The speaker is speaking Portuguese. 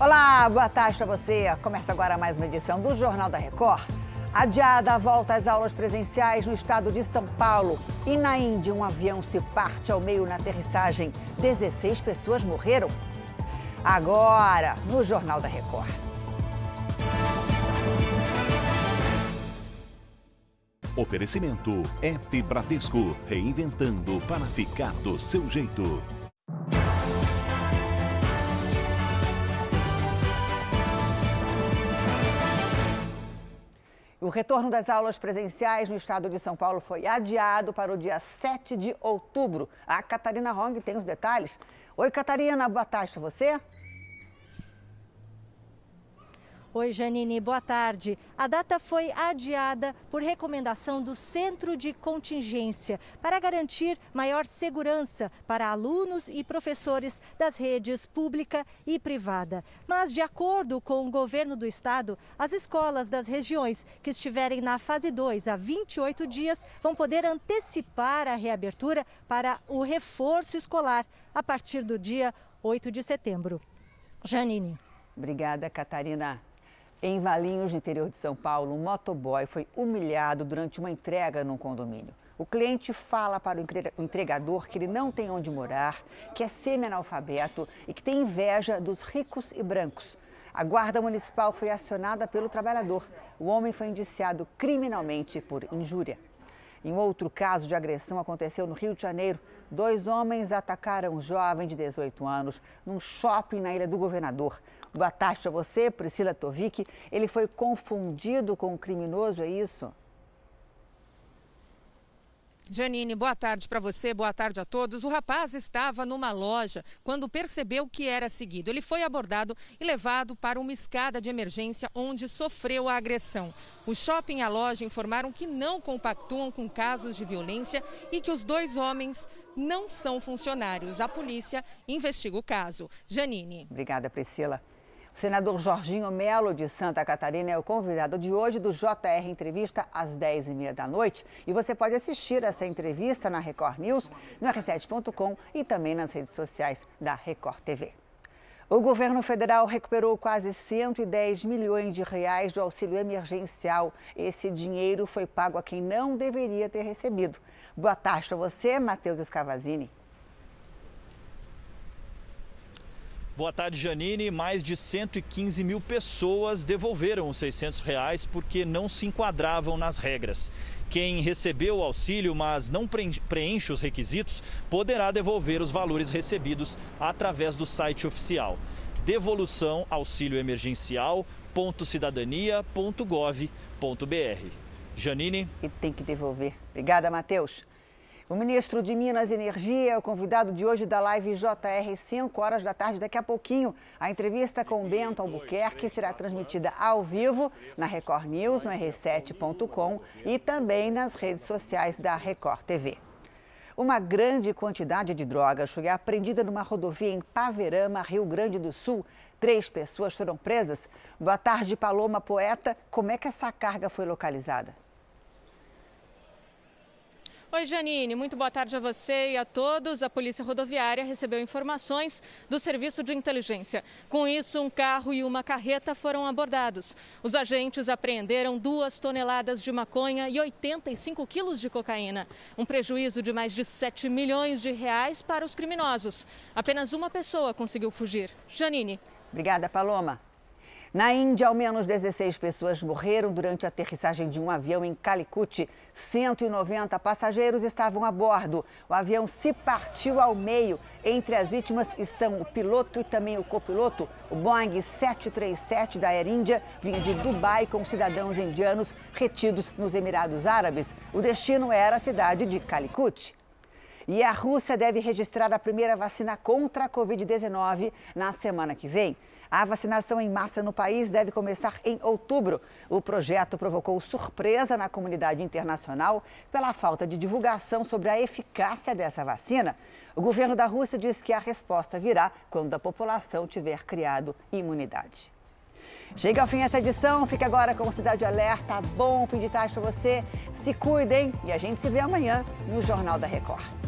Olá, boa tarde para você. Começa agora mais uma edição do Jornal da Record. Adiada a volta às aulas presenciais no estado de São Paulo e na Índia, um avião se parte ao meio na aterrissagem. 16 pessoas morreram. Agora, no Jornal da Record. Oferecimento App Bradesco, reinventando para ficar do seu jeito. O retorno das aulas presenciais no estado de São Paulo foi adiado para o dia 7 de outubro. A Catarina Hong tem os detalhes. Oi, Catarina, boa tarde para você. Oi, Janine, boa tarde. A data foi adiada por recomendação do Centro de Contingência para garantir maior segurança para alunos e professores das redes pública e privada. Mas, de acordo com o governo do estado, as escolas das regiões que estiverem na fase 2 há 28 dias vão poder antecipar a reabertura para o reforço escolar a partir do dia 8 de setembro. Janine. Obrigada, Catarina. Em Valinhos, no interior de São Paulo, um motoboy foi humilhado durante uma entrega num condomínio. O cliente fala para o entregador que ele não tem onde morar, que é semi-analfabeto e que tem inveja dos ricos e brancos. A guarda municipal foi acionada pelo trabalhador. O homem foi indiciado criminalmente por injúria. Em outro caso de agressão aconteceu no Rio de Janeiro dois homens atacaram um jovem de 18 anos num shopping na Ilha do Governador. Boa tarde para você, Priscila Tovic. Ele foi confundido com um criminoso, é isso? Janine, boa tarde para você, boa tarde a todos. O rapaz estava numa loja quando percebeu que era seguido. Ele foi abordado e levado para uma escada de emergência onde sofreu a agressão. O shopping e a loja informaram que não compactuam com casos de violência e que os dois homens não são funcionários. A polícia investiga o caso. Janine. Obrigada, Priscila. O senador Jorginho Melo, de Santa Catarina, é o convidado de hoje do JR Entrevista às 10h30 da noite. E você pode assistir essa entrevista na Record News, no r7.com e também nas redes sociais da Record TV. O governo federal recuperou quase 110 milhões de reais do auxílio emergencial. Esse dinheiro foi pago a quem não deveria ter recebido. Boa tarde para você, Matheus Escavazini. Boa tarde, Janine. Mais de 115 mil pessoas devolveram os 600 reais porque não se enquadravam nas regras. Quem recebeu o auxílio, mas não preenche os requisitos, poderá devolver os valores recebidos através do site oficial devolução auxílio emergencial.cidadania.gov.br. Janine. E tem que devolver. Obrigada, Matheus. O ministro de Minas e Energia é o convidado de hoje da live JR, 5 horas da tarde. Daqui a pouquinho, a entrevista com Bento Albuquerque será transmitida ao vivo na Record News, no r7.com e também nas redes sociais da Record TV. Uma grande quantidade de drogas foi apreendida numa rodovia em Paverama, Rio Grande do Sul. Três pessoas foram presas. Boa tarde, Paloma Poeta. Como é que essa carga foi localizada? Oi, Janine, muito boa tarde a você e a todos. A Polícia Rodoviária recebeu informações do Serviço de Inteligência. Com isso, um carro e uma carreta foram abordados. Os agentes apreenderam duas toneladas de maconha e 85 quilos de cocaína. Um prejuízo de mais de 7 milhões de reais para os criminosos. Apenas uma pessoa conseguiu fugir. Janine. Obrigada, Paloma. Na Índia, ao menos 16 pessoas morreram durante a aterrissagem de um avião em Calicut. 190 passageiros estavam a bordo. O avião se partiu ao meio. Entre as vítimas estão o piloto e também o copiloto. O Boeing 737 da Air India vinha de Dubai com cidadãos indianos retidos nos Emirados Árabes. O destino era a cidade de Calicut. E a Rússia deve registrar a primeira vacina contra a Covid-19 na semana que vem. A vacinação em massa no país deve começar em outubro. O projeto provocou surpresa na comunidade internacional pela falta de divulgação sobre a eficácia dessa vacina. O governo da Rússia diz que a resposta virá quando a população tiver criado imunidade. Chega ao fim essa edição, fique agora com o Cidade Alerta. Bom fim de tarde para você, se cuidem e a gente se vê amanhã no Jornal da Record.